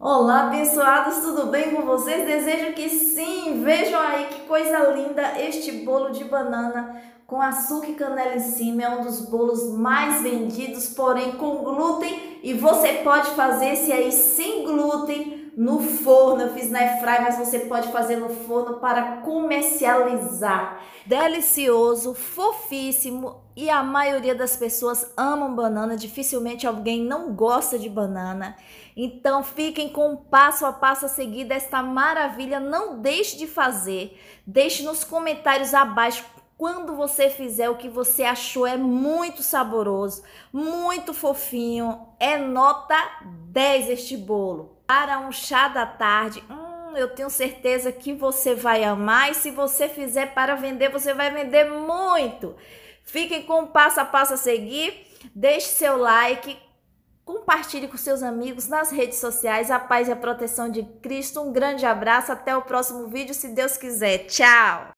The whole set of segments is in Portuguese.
Olá, abençoados, tudo bem com vocês? Desejo que sim! Vejam aí que coisa linda este bolo de banana com açúcar e canela em cima. É um dos bolos mais vendidos, porém com glúten. E você pode fazer esse aí sem glúten no forno, eu fiz na airfryer, mas você pode fazer no forno para comercializar. Delicioso, fofíssimo e a maioria das pessoas amam banana, dificilmente alguém não gosta de banana. Então fiquem com o passo a passo a seguir desta maravilha, não deixe de fazer. Deixe nos comentários abaixo quando você fizer o que você achou é muito saboroso, muito fofinho, é nota 10 este bolo para um chá da tarde. Hum, eu tenho certeza que você vai amar e se você fizer para vender, você vai vender muito. Fiquem com o passo a passo a seguir. Deixe seu like, compartilhe com seus amigos nas redes sociais. A paz e a proteção de Cristo. Um grande abraço. Até o próximo vídeo, se Deus quiser. Tchau!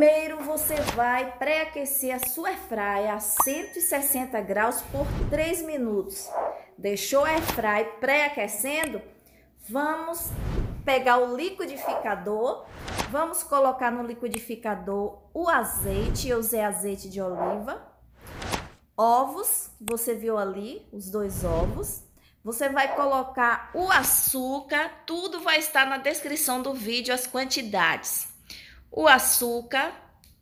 Primeiro você vai pré-aquecer a sua airfryer a 160 graus por 3 minutos. Deixou a airfryer pré-aquecendo? Vamos pegar o liquidificador, vamos colocar no liquidificador o azeite, eu usei azeite de oliva, ovos, você viu ali, os dois ovos, você vai colocar o açúcar, tudo vai estar na descrição do vídeo, as quantidades o açúcar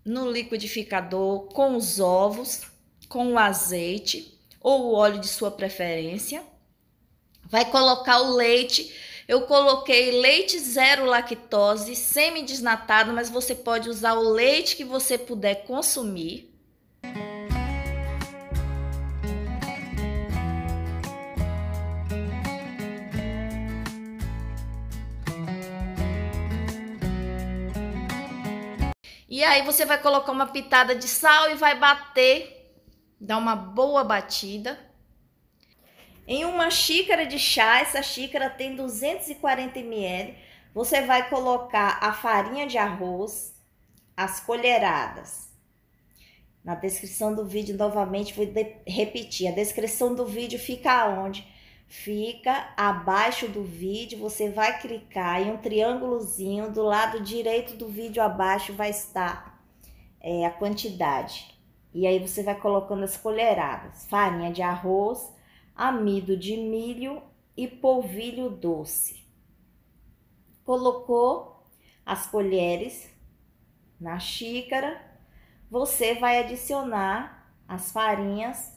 no liquidificador com os ovos, com o azeite ou o óleo de sua preferência. Vai colocar o leite. Eu coloquei leite zero lactose, semi-desnatado, mas você pode usar o leite que você puder consumir. E aí você vai colocar uma pitada de sal e vai bater, dar uma boa batida. Em uma xícara de chá, essa xícara tem 240 ml, você vai colocar a farinha de arroz, as colheradas. Na descrição do vídeo, novamente, vou repetir, a descrição do vídeo fica onde? fica abaixo do vídeo, você vai clicar em um triângulozinho do lado direito do vídeo abaixo vai estar é, a quantidade. E aí você vai colocando as colheradas, farinha de arroz, amido de milho e polvilho doce. Colocou as colheres na xícara, você vai adicionar as farinhas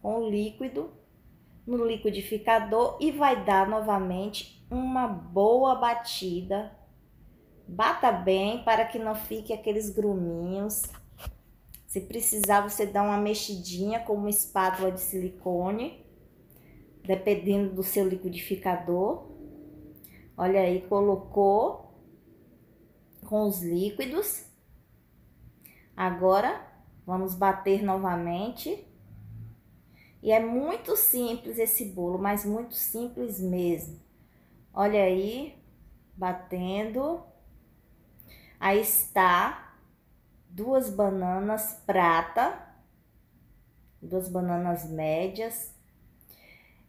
com o líquido no liquidificador e vai dar novamente uma boa batida. Bata bem para que não fique aqueles gruminhos. Se precisar, você dá uma mexidinha com uma espátula de silicone, dependendo do seu liquidificador. Olha aí, colocou com os líquidos. Agora, vamos bater novamente. E é muito simples esse bolo, mas muito simples mesmo. Olha aí, batendo. Aí está duas bananas prata, duas bananas médias.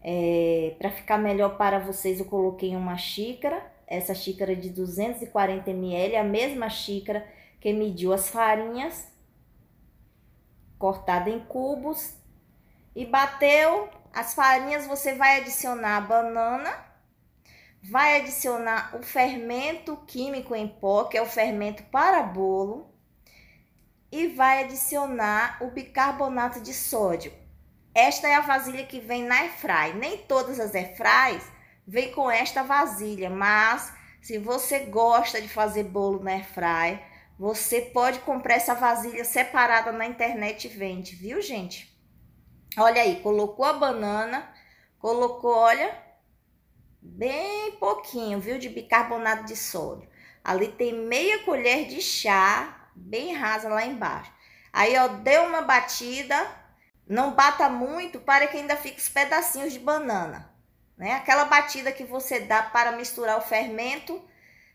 É, para ficar melhor para vocês, eu coloquei uma xícara, essa xícara é de 240 ml, é a mesma xícara que mediu as farinhas, cortada em cubos, e bateu as farinhas, você vai adicionar a banana, vai adicionar o fermento químico em pó, que é o fermento para bolo, e vai adicionar o bicarbonato de sódio. Esta é a vasilha que vem na airfry. Nem todas as airfrys vêm com esta vasilha, mas se você gosta de fazer bolo na airfry, você pode comprar essa vasilha separada na internet e vende, viu, gente? Olha aí, colocou a banana, colocou, olha, bem pouquinho, viu, de bicarbonato de sódio. Ali tem meia colher de chá, bem rasa lá embaixo. Aí, ó, deu uma batida, não bata muito para que ainda fique os pedacinhos de banana. Né? Aquela batida que você dá para misturar o fermento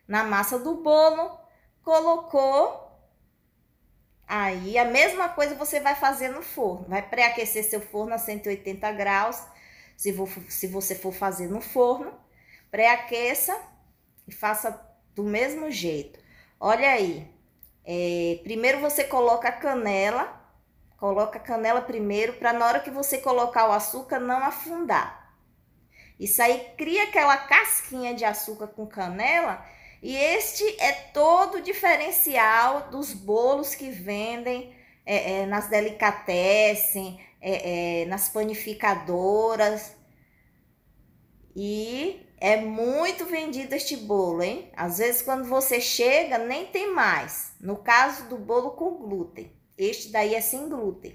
na massa do bolo, colocou Aí a mesma coisa você vai fazer no forno, vai pré-aquecer seu forno a 180 graus, se, vou, se você for fazer no forno, pré-aqueça e faça do mesmo jeito. Olha aí, é, primeiro você coloca a canela, coloca a canela primeiro, para na hora que você colocar o açúcar não afundar. Isso aí cria aquela casquinha de açúcar com canela e este é todo o diferencial dos bolos que vendem é, é, nas delicatessen, é, é, nas panificadoras. E é muito vendido este bolo, hein? Às vezes, quando você chega, nem tem mais. No caso do bolo com glúten, este daí é sem glúten.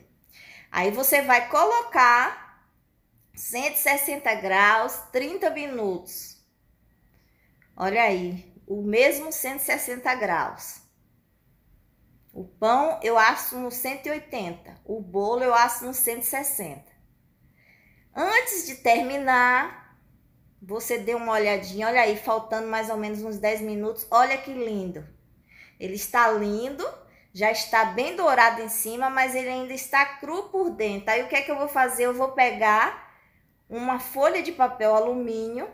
Aí você vai colocar 160 graus, 30 minutos. Olha aí, o mesmo 160 graus. O pão eu asso no 180, o bolo eu asso no 160. Antes de terminar, você dê uma olhadinha, olha aí, faltando mais ou menos uns 10 minutos, olha que lindo. Ele está lindo, já está bem dourado em cima, mas ele ainda está cru por dentro. Aí o que é que eu vou fazer? Eu vou pegar uma folha de papel alumínio,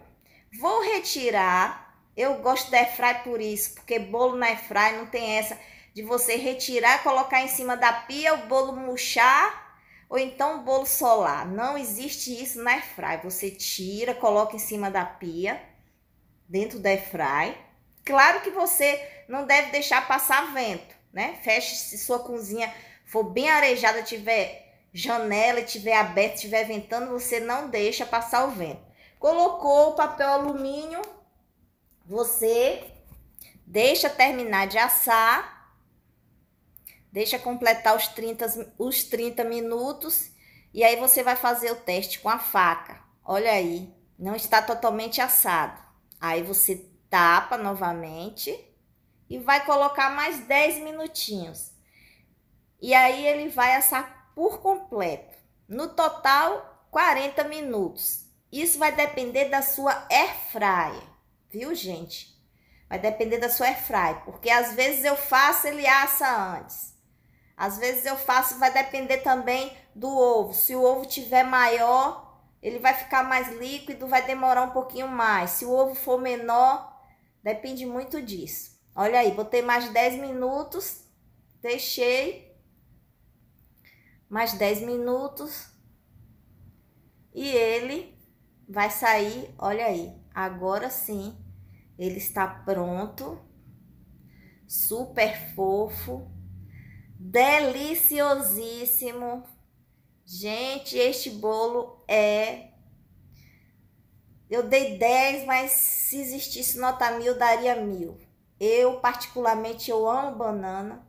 vou retirar eu gosto da airfry por isso, porque bolo na airfry não tem essa de você retirar, colocar em cima da pia, o bolo murchar ou então o bolo solar. Não existe isso na airfry. Você tira, coloca em cima da pia, dentro da airfry. Claro que você não deve deixar passar vento, né? Feche se sua cozinha for bem arejada, tiver janela, tiver aberta, tiver ventando, você não deixa passar o vento. Colocou o papel alumínio você deixa terminar de assar, deixa completar os 30, os 30 minutos e aí você vai fazer o teste com a faca. Olha aí, não está totalmente assado. Aí você tapa novamente e vai colocar mais 10 minutinhos. E aí ele vai assar por completo. No total, 40 minutos. Isso vai depender da sua airfryer. Viu, gente? Vai depender da sua airfry, porque às vezes eu faço ele assa antes. Às vezes eu faço, vai depender também do ovo. Se o ovo tiver maior, ele vai ficar mais líquido, vai demorar um pouquinho mais. Se o ovo for menor, depende muito disso. Olha aí, botei mais 10 minutos, deixei mais 10 minutos e ele vai sair, olha aí, Agora sim, ele está pronto, super fofo, deliciosíssimo. Gente, este bolo é. Eu dei 10, mas se existisse nota mil, daria mil. Eu, particularmente, eu amo banana.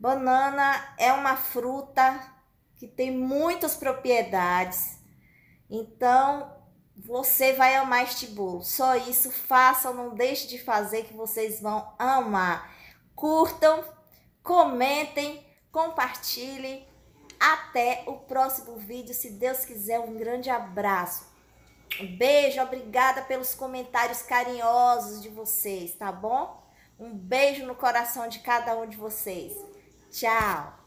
Banana é uma fruta que tem muitas propriedades. Então, você vai amar este bolo. Só isso, façam, não deixe de fazer que vocês vão amar. Curtam, comentem, compartilhem. Até o próximo vídeo, se Deus quiser. Um grande abraço. Um beijo, obrigada pelos comentários carinhosos de vocês, tá bom? Um beijo no coração de cada um de vocês. Tchau!